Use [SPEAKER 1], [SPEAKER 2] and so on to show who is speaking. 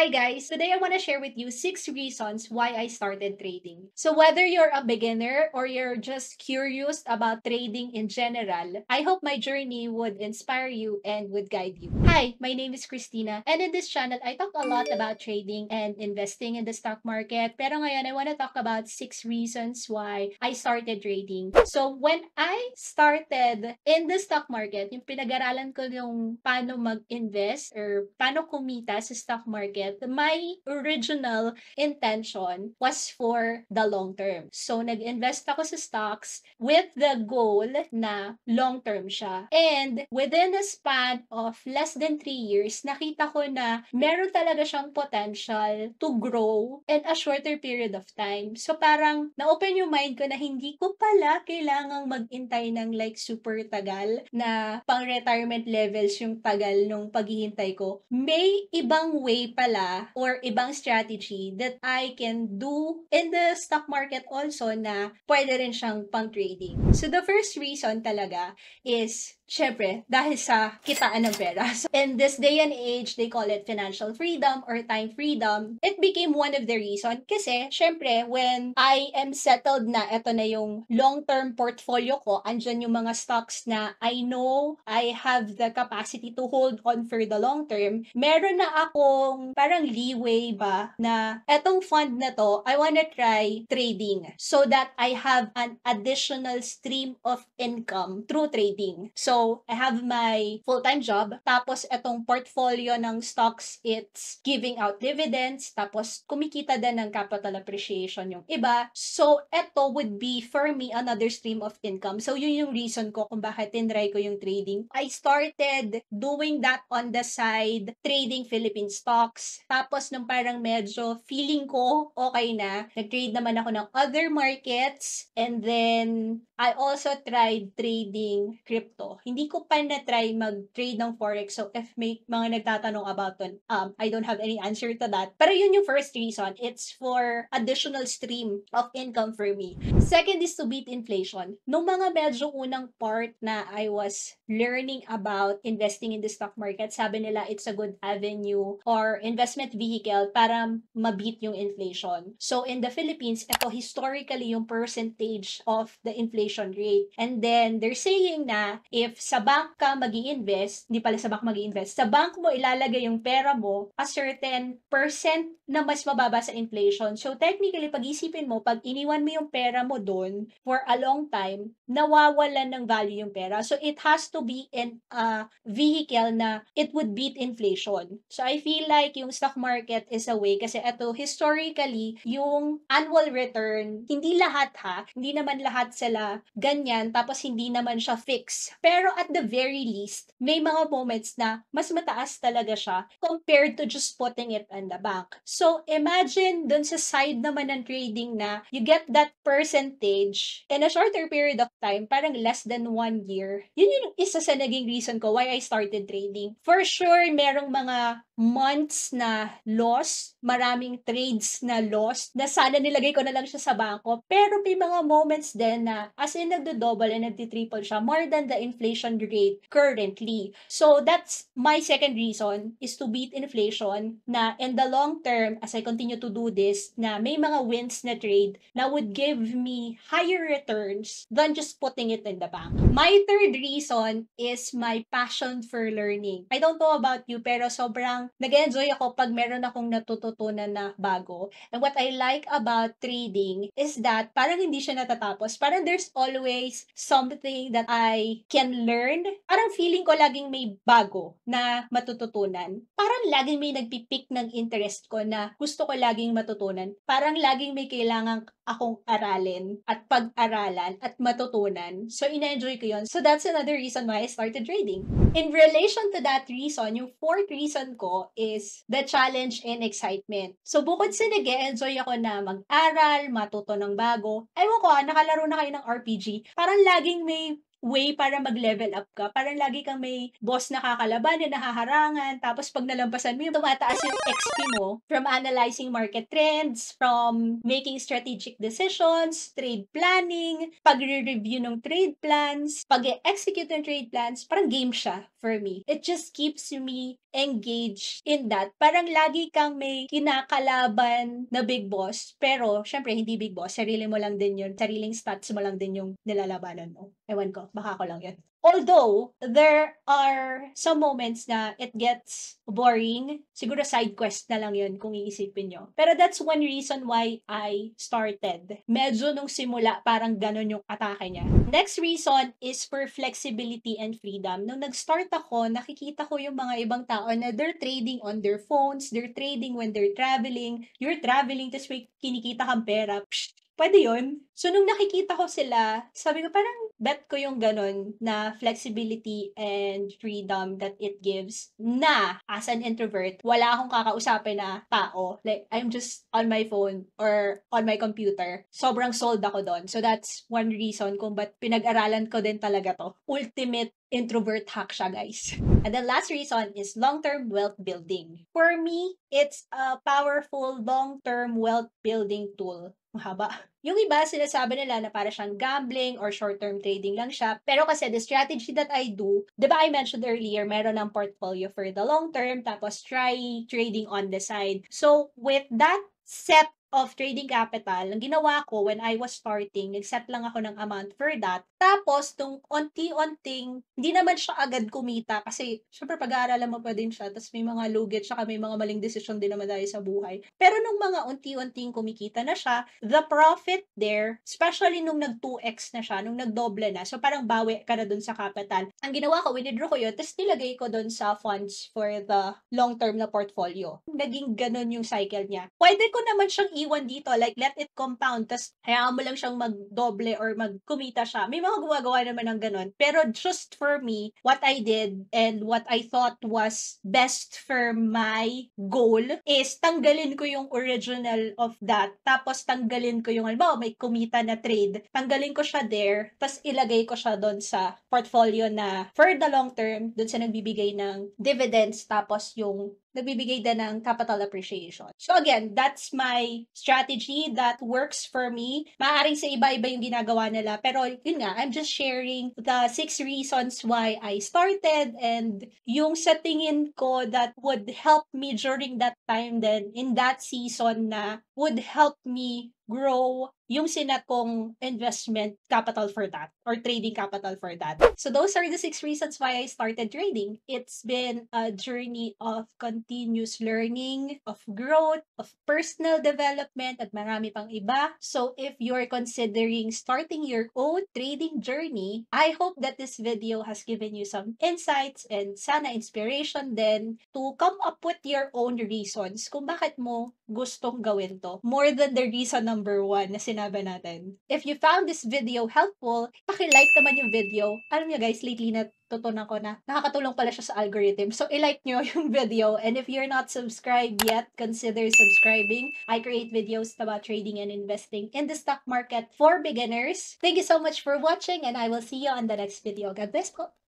[SPEAKER 1] Hi guys! Today I want to share with you 6 reasons why I started trading. So whether you're a beginner or you're just curious about trading in general, I hope my journey would inspire you and would guide you. Hi! My name is Christina and in this channel, I talk a lot about trading and investing in the stock market. Pero ngayon, I want to talk about 6 reasons why I started trading. So when I started in the stock market, yung pinag-aralan ko yung paano mag-invest or paano kumita sa stock market, it, my original intention was for the long term. So, nag-invest ako sa stocks with the goal na long term siya. And within a span of less than 3 years, nakita ko na meron talaga siyang potential to grow in a shorter period of time. So, parang na-open yung mind ko na hindi ko pala kailangang maghintay ng like super tagal na pang-retirement levels yung tagal nung paghihintay ko. May ibang way pala formula or ibang strategy that I can do in the stock market also na pwede rin siyang pang trading. So the first reason talaga is syempre, dahil sa kitaan ng pera. So, in this day and age, they call it financial freedom or time freedom. It became one of the reason kasi, syempre, when I am settled na, eto na yung long-term portfolio ko, andyan yung mga stocks na I know I have the capacity to hold on for the long term, meron na akong parang parang leeway ba na etong fund na to, I wanna try trading so that I have an additional stream of income through trading. So, I have my full-time job, tapos etong portfolio ng stocks, it's giving out dividends, tapos kumikita din ng capital appreciation yung iba. So, eto would be for me another stream of income. So, yun yung reason ko kung bakit tinry ko yung trading. I started doing that on the side, trading Philippine stocks, tapos nung parang medyo feeling ko okay na, nag-trade naman ako ng other markets and then I also tried trading crypto. Hindi ko pa na-try mag-trade ng forex. So if may mga nagtatanong about it, um, I don't have any answer to that. Pero yun yung first reason. It's for additional stream of income for me. Second is to beat inflation. Nung mga medyo unang part na I was learning about investing in the stock market, sabi nila it's a good avenue or investment investment vehicle para mabit yung inflation. So in the Philippines, ito historically yung percentage of the inflation rate. And then they're saying na if sa bank ka mag invest hindi pala sa bank mag invest sa bank mo ilalagay yung pera mo a certain percent na mas mababa sa inflation. So technically, pag-isipin mo, pag iniwan mo yung pera mo doon for a long time, nawawalan ng value yung pera. So it has to be in a vehicle na it would beat inflation. So I feel like yung yung stock market is a way kasi ito historically yung annual return hindi lahat ha hindi naman lahat sila ganyan tapos hindi naman siya fixed pero at the very least may mga moments na mas mataas talaga siya compared to just putting it in the bank so imagine dun sa side naman ng trading na you get that percentage in a shorter period of time parang less than one year yun yung isa sa naging reason ko why I started trading for sure merong mga months na loss, maraming trades na loss, na sana nilagay ko na lang siya sa bangko. Pero may mga moments din na as in nagdo-double and nagdi-triple siya more than the inflation rate currently. So that's my second reason is to beat inflation na in the long term, as I continue to do this, na may mga wins na trade na would give me higher returns than just putting it in the bank. My third reason is my passion for learning. I don't know about you, pero sobrang nag-enjoy ako pag meron akong natututunan na bago. And what I like about trading is that parang hindi siya natatapos. Parang there's always something that I can learn. Parang feeling ko laging may bago na matututunan. Parang laging may nagpipik ng interest ko na gusto ko laging matutunan. Parang laging may kailangan akong aralin at pag-aralan at matutunan. So, ina-enjoy ko yun. So, that's another reason why I started trading. In relation to that reason, yung fourth reason ko is the the challenge and excitement. So bukod sa nag enjoy ako na mag-aral, matuto ng bago, ewan ko, ah, nakalaro na kayo ng RPG, parang laging may way para mag-level up ka. Parang lagi kang may boss na kakalaban, na nahaharangan, tapos pag nalampasan mo tumataas yung XP mo from analyzing market trends, from making strategic decisions, trade planning, pagre-review ng trade plans, pag-execute ng trade plans, parang game siya for me. It just keeps me engaged in that. Parang lagi kang may kinakalaban na big boss, pero syempre hindi big boss, sarili mo lang din yun, sariling stats mo lang din yung nilalabanan mo. Ewan ko baka ko lang yun. Although, there are some moments na it gets boring. Siguro side quest na lang yun kung iisipin nyo. Pero that's one reason why I started. Medyo nung simula, parang ganun yung atake niya. Next reason is for flexibility and freedom. Nung nag-start ako, nakikita ko yung mga ibang tao na they're trading on their phones, they're trading when they're traveling, you're traveling, tapos may kinikita kang pera. Psh, Pwede yun. So, nung nakikita ko sila, sabi ko parang bet ko yung ganun na flexibility and freedom that it gives na as an introvert, wala akong kakausapin na tao. Like, I'm just on my phone or on my computer. Sobrang sold ako doon. So, that's one reason kung ba't pinag-aralan ko din talaga to. Ultimate introvert hack siya, guys. And the last reason is long-term wealth building. For me, it's a powerful long-term wealth building tool ang haba. Yung iba, sinasabi nila na para siyang gambling or short-term trading lang siya. Pero kasi the strategy that I do, di ba I mentioned earlier, meron ng portfolio for the long term, tapos try trading on the side. So with that set of trading capital, ang ginawa ko when I was starting, nag-set lang ako ng amount for that. Tapos, nung unti-unting, hindi naman siya agad kumita kasi, syempre, pag-aaralan mo pa din siya, tapos may mga lugit, siya may mga maling desisyon din naman tayo sa buhay. Pero nung mga unti-unting kumikita na siya, the profit there, especially nung nag-2x na siya, nung nag nagdoble na, so parang bawi ka na dun sa capital. Ang ginawa ko, winidraw ko yun, tapos nilagay ko dun sa funds for the long-term na portfolio. Naging ganun yung cycle niya. Pwede ko naman siyang iwan dito, like let it compound, tapos hayaan mo lang siyang magdoble or magkumita siya. May mga gumagawa naman ng ganun. Pero just for me, what I did and what I thought was best for my goal is tanggalin ko yung original of that. Tapos tanggalin ko yung, halimbawa, may kumita na trade. Tanggalin ko siya there, tapos ilagay ko siya doon sa portfolio na for the long term, doon siya nagbibigay ng dividends, tapos yung nagbibigay din ng capital appreciation. So again, that's my strategy that works for me. Maaring sa iba-iba yung ginagawa nila, pero yun nga, I'm just sharing the six reasons why I started and yung sa tingin ko that would help me during that time then in that season na would help me grow yung kong investment capital for that or trading capital for that. So those are the six reasons why I started trading. It's been a journey of continuous learning, of growth, of personal development at marami pang iba. So if you're considering starting your own trading journey, I hope that this video has given you some insights and sana inspiration then to come up with your own reasons kung bakit mo gustong gawin to. More than the reason number one na sinasabi binaban natin. If you found this video helpful, paki-like naman yung video. Alam niyo guys, lately na tutunan ko na nakakatulong pala siya sa algorithm. So, i-like niyo yung video. And if you're not subscribed yet, consider subscribing. I create videos about trading and investing in the stock market for beginners. Thank you so much for watching and I will see you on the next video. God bless po!